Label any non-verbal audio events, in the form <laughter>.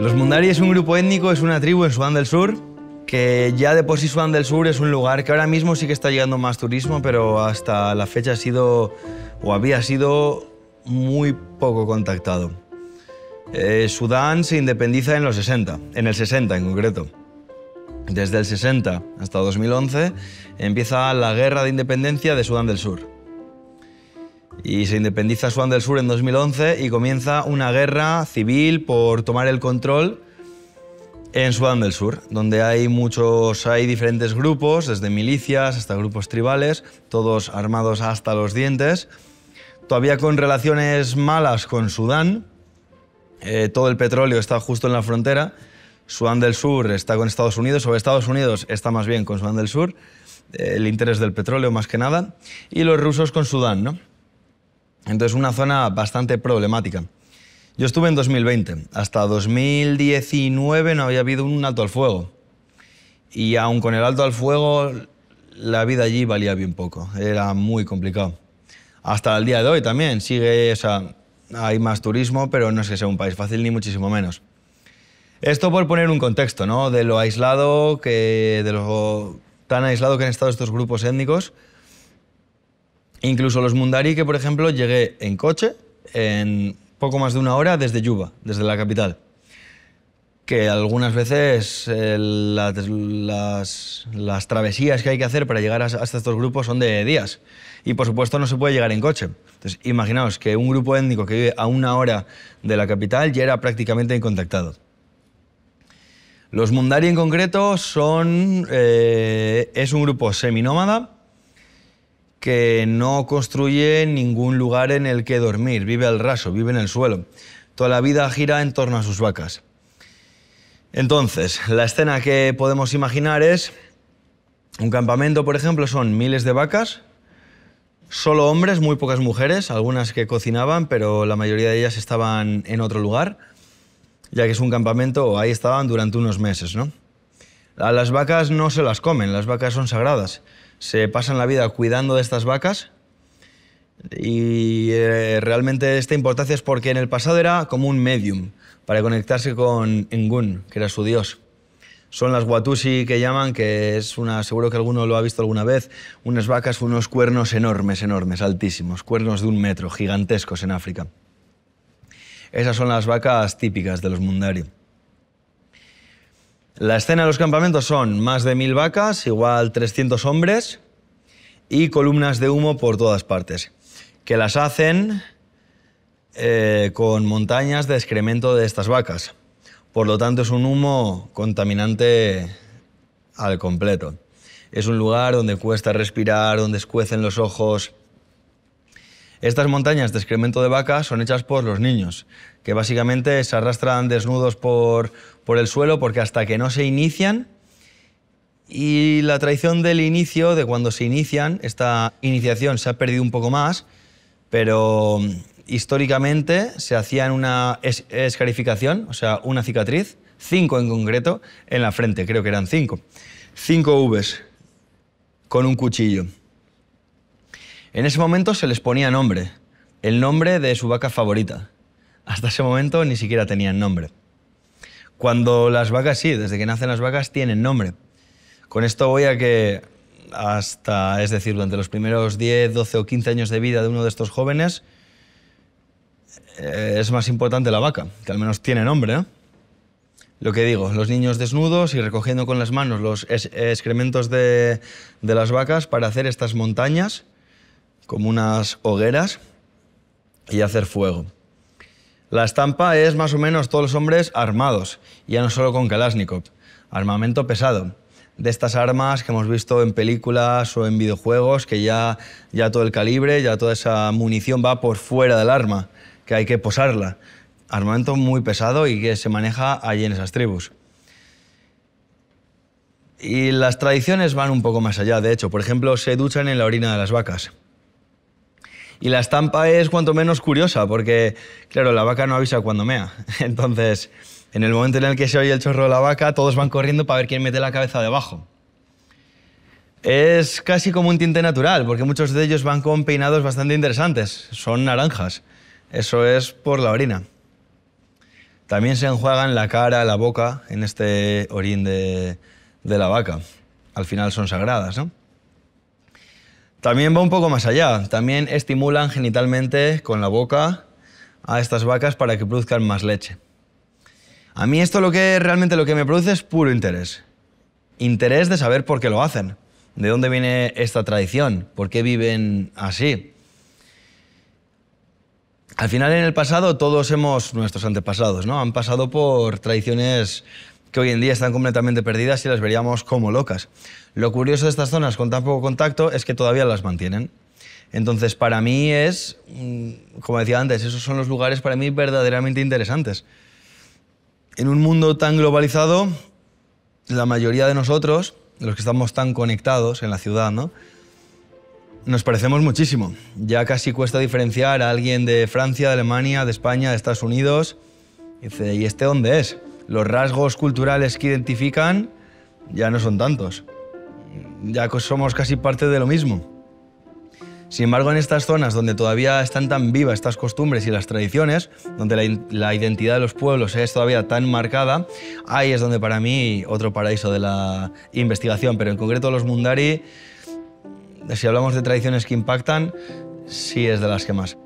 Los Mundari es un grupo étnico, es una tribu en Sudán del Sur, que ya de por Sudán del Sur es un lugar que ahora mismo sí que está llegando más turismo, pero hasta la fecha ha sido o había sido muy poco contactado. Eh, Sudán se independiza en los 60, en el 60 en concreto. Desde el 60 hasta 2011 empieza la guerra de independencia de Sudán del Sur. Y se independiza Sudán del Sur en 2011 y comienza una guerra civil por tomar el control en Sudán del Sur, donde hay muchos, hay diferentes grupos, desde milicias hasta grupos tribales, todos armados hasta los dientes, todavía con relaciones malas con Sudán, eh, todo el petróleo está justo en la frontera, Sudán del Sur está con Estados Unidos, o Estados Unidos está más bien con Sudán del Sur, eh, el interés del petróleo más que nada, y los rusos con Sudán, ¿no? Entonces, una zona bastante problemática. Yo estuve en 2020. Hasta 2019 no había habido un alto al fuego. Y aún con el alto al fuego, la vida allí valía bien poco. Era muy complicado. Hasta el día de hoy también sigue, o sea, hay más turismo, pero no es que sea un país fácil ni muchísimo menos. Esto por poner un contexto, ¿no? De lo aislado que, de lo tan aislado que han estado estos grupos étnicos Incluso los Mundari, que por ejemplo llegué en coche en poco más de una hora desde Yuba, desde la capital. Que algunas veces eh, las, travesías que hay que hacer para llegar hasta estos grupos son de días. Y por supuesto no se puede llegar en coche. Entonces imaginaos que un grupo étnico que vive a una hora de la capital ya era prácticamente incontactado. Los Mundari en concreto son, eh, es un grupo seminómada que no construye ningún lugar en el que dormir, vive al raso, vive en el suelo. Toda la vida gira en torno a sus vacas. Entonces, la escena que podemos imaginar es un campamento, por ejemplo, son miles de vacas, solo hombres, muy pocas mujeres, algunas que cocinaban, pero la mayoría de ellas estaban en otro lugar, ya que es un campamento, ahí estaban durante unos meses, ¿no? A las vacas no se las comen, las vacas son sagradas se pasan la vida cuidando de estas vacas y eh, realmente esta importancia es porque en el pasado era como un medium para conectarse con Ngun, que era su dios. Son las Watusi que llaman, que es una, seguro que alguno lo ha visto alguna vez, unas vacas, unos cuernos enormes, enormes, altísimos, cuernos de un metro, gigantescos en África. Esas son las vacas típicas de los Mundari. La escena de los campamentos son más de mil vacas, igual 300 hombres y columnas de humo por todas partes, que las hacen eh, con montañas de excremento de estas vacas. Por lo tanto, es un humo contaminante al completo. Es un lugar donde cuesta respirar, donde escuecen los ojos, estas montañas de excremento de vaca son hechas por los niños, que básicamente se arrastran desnudos por, el suelo porque hasta que no se inician, y la traición del inicio, de cuando se inician, esta iniciación se ha perdido un poco más, pero mm, históricamente se hacían una escarificación, o sea, una cicatriz, cinco en concreto, en la frente, creo que eran cinco. Cinco Vs con un cuchillo. En ese momento se les ponía nombre, el nombre de su vaca favorita. Hasta ese momento ni siquiera tenían nombre. Cuando las vacas, sí, desde que nacen las vacas tienen nombre. Con esto voy a que hasta, es decir, durante los primeros 10, 12 o 15 años de vida de uno de estos jóvenes, eh, es más importante la vaca, que al menos tiene nombre. ¿eh? Lo que digo, los niños desnudos y recogiendo con las manos los excrementos de las vacas para hacer estas montañas como unas hogueras y hacer fuego. La estampa es más o menos todos los hombres armados, ya no solo con Kalashnikov, armamento pesado. De estas armas que hemos visto en películas o en videojuegos, que ya, ya todo el calibre, ya toda esa munición va por fuera del arma, que hay que posarla. Armamento muy pesado y que se maneja allí en esas tribus. Y las tradiciones van un poco más allá, de hecho. Por ejemplo, se duchan en la orina de las vacas. Y la estampa es cuanto menos curiosa, porque, claro, la vaca no avisa cuando mea. <laughs> Entonces, en el momento en el que se oye el chorro de la vaca, todos van corriendo para ver quién mete la cabeza debajo. Es casi como un tinte natural, porque muchos de ellos van con peinados bastante interesantes. Son naranjas. Eso es por la orina. También se enjuagan la cara, la boca, en este orín de, de la vaca. Al final son sagradas, ¿no? También va un poco más allá. También estimulan genitalmente con la boca a estas vacas para que produzcan más leche. A mí esto lo que realmente lo que me produce es puro interés. Interés de saber por qué lo hacen, de dónde viene esta tradición, por qué viven así. Al final en el pasado todos hemos, nuestros antepasados, ¿no? Han pasado por tradiciones que hoy en día están completamente perdidas y las veríamos como locas. Lo curioso de estas zonas con tan poco contacto es que todavía las mantienen. Entonces, para mí es, mm, como decía antes, esos son los lugares para mí verdaderamente interesantes. En un mundo tan globalizado, la mayoría de nosotros, los que estamos tan conectados en la ciudad, Nos parecemos muchísimo. Ya casi cuesta diferenciar a alguien de Francia, de Alemania, de España, de Estados Unidos. Y dice, ¿y este dónde es? los rasgos culturales que identifican ya no son tantos. Ya somos casi parte de lo mismo. Sin embargo, en estas zonas donde todavía están tan vivas estas costumbres y las tradiciones, donde la, identidad de los pueblos es todavía tan marcada, ahí es donde para mí otro paraíso de la investigación. Pero en concreto los Mundari, si hablamos de tradiciones que impactan, sí es de las que más.